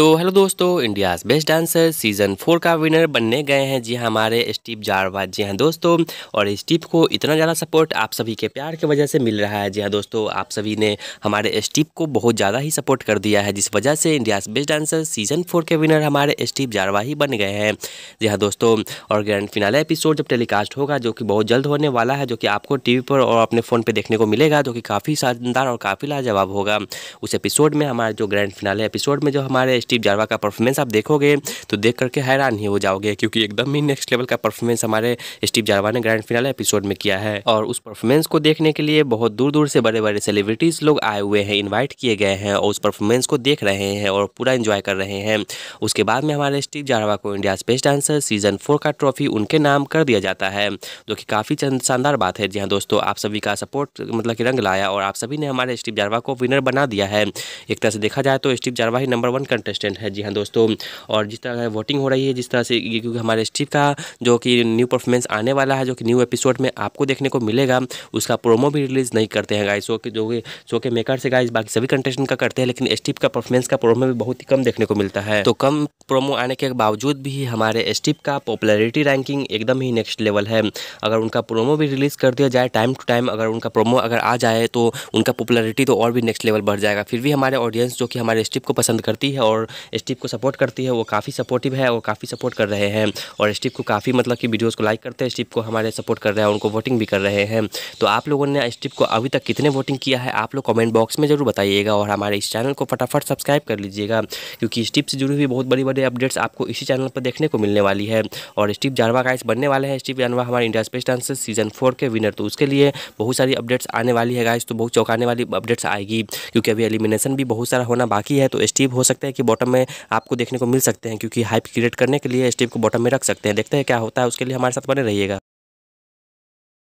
तो हेलो दोस्तों India Best Dancer season four का विनर बनने गए हैं जी हाँ, हमारे स्टीव जारवा जी हाँ दोस्तों और स्टीव को इतना ज़्यादा सपोर्ट आप सभी के प्यार की वजह से मिल रहा है जी हाँ दोस्तों आप सभी ने हमारे स्टीव को बहुत ज़्यादा ही सपोर्ट कर दिया है जिस वजह से India Best Dancer season four के विनर हमारे स्टीव जारवा ही बन गए हैं जी हाँ दोस्तों और ग्रैंड फिनाले एपिसोड जब टेलीकास्ट होगा जो कि बहुत जल्द होने वाला है जो कि आपको टी पर और अपने फ़ोन पर देखने को मिलेगा जो कि काफ़ी शानदार और काफ़ी लाजवाब होगा उस एपिसोड में हमारे जो ग्रैंड फिनाले एपिसोड में जो हमारे स्टीव जारवा का परफॉर्मेंस आप देखोगे तो देख करके हैरान ही हो जाओगे क्योंकि एकदम ही नेक्स्ट लेवल का परफॉर्मेंस हमारे स्टीव जारवा ने ग्रैंड फिनाल एपिसोड में किया है और उस परफॉर्मेंस को देखने के लिए बहुत दूर दूर से बड़े बड़े सेलिब्रिटीज़ लोग आए हुए हैं इन्वाइट किए गए हैं और उस परफॉर्मेंस को देख रहे हैं और पूरा इन्जॉय कर रहे हैं उसके बाद में हमारे स्टीव जारवा को India Best Dancer season four का ट्रॉफी उनके नाम कर दिया जाता है जो कि काफ़ी शानदार बात है जी हाँ दोस्तों आप सभी का सपोर्ट मतलब कि रंग लाया और आप सभी ने हमारे स्टीव जारवा को विनर बना दिया है एक तरह से देखा जाए तो स्टीव जारवा ही नंबर वन कंटेस्ट कांस्टेंट है जी हाँ दोस्तों और जिस तरह वोटिंग हो रही है जिस तरह से क्योंकि हमारे स्टीव का जो कि न्यू परफॉर्मेंस आने वाला है जो कि न्यू एपिसोड में आपको देखने को मिलेगा उसका प्रोमो भी रिलीज़ नहीं करते हैं गाइस शो के जो कि शो के मेकर से गाइस बाकी सभी कंटेस्टेंट का करते हैं लेकिन स्टीव का परफॉर्मेंस का प्रोमो भी बहुत ही कम देखने को मिलता है तो कम प्रोमो आने के बावजूद भी हमारे स्टीव का पॉपुलरिटी रैंकिंग एकदम ही नेक्स्ट लेवल है अगर उनका प्रोमो भी रिलीज़ कर दिया जाए टाइम टू टाइम अगर उनका प्रोमो अगर आ जाए तो उनका पॉपुलरिटी तो और भी नेक्स्ट लेवल बढ़ जाएगा फिर भी हमारे ऑडियंस जो कि हमारे स्टिप को पसंद करती है और स्टीव को सपोर्ट करती है वो काफ़ी सपोर्टिव है वो काफ़ी सपोर्ट कर रहे हैं और स्टीव को काफ़ी मतलब कि वीडियोज़ को लाइक करते हैं स्टीव को हमारे सपोर्ट कर रहे हैं उनको वोटिंग भी कर रहे हैं तो आप लोगों ने स्टीव को अभी तक कितने वोटिंग किया है आप लोग कमेंट बॉक्स में ज़रूर बताइएगा और हमारे इस चैनल को फटाफट सब्सक्राइब कर लीजिएगा क्योंकि स्टीव से जुड़ी हुई बहुत बड़ी बड़ी अपडेट्स आपको इसी चैनल पर देखने को मिलने वाली है और स्टीव जानवा गाइस बनने वाले हैं स्टीव जानवा हमारे India space dance season four के विनर तो उसके लिए बहुत सारी अपडेट्स आने वाली है गाइस तो बहुत चौंकाने वाली अपडेट्स आएगी क्योंकि अभी एलिमिनेशन भी बहुत सारा होना बाकी है तो स्टीव हो सकता है कि बॉटम में आपको देखने को मिल सकते हैं क्योंकि हाइप क्रिएट करने के लिए स्टेप को बॉटम में रख सकते हैं देखते हैं क्या होता है उसके लिए हमारे साथ बने रहिएगा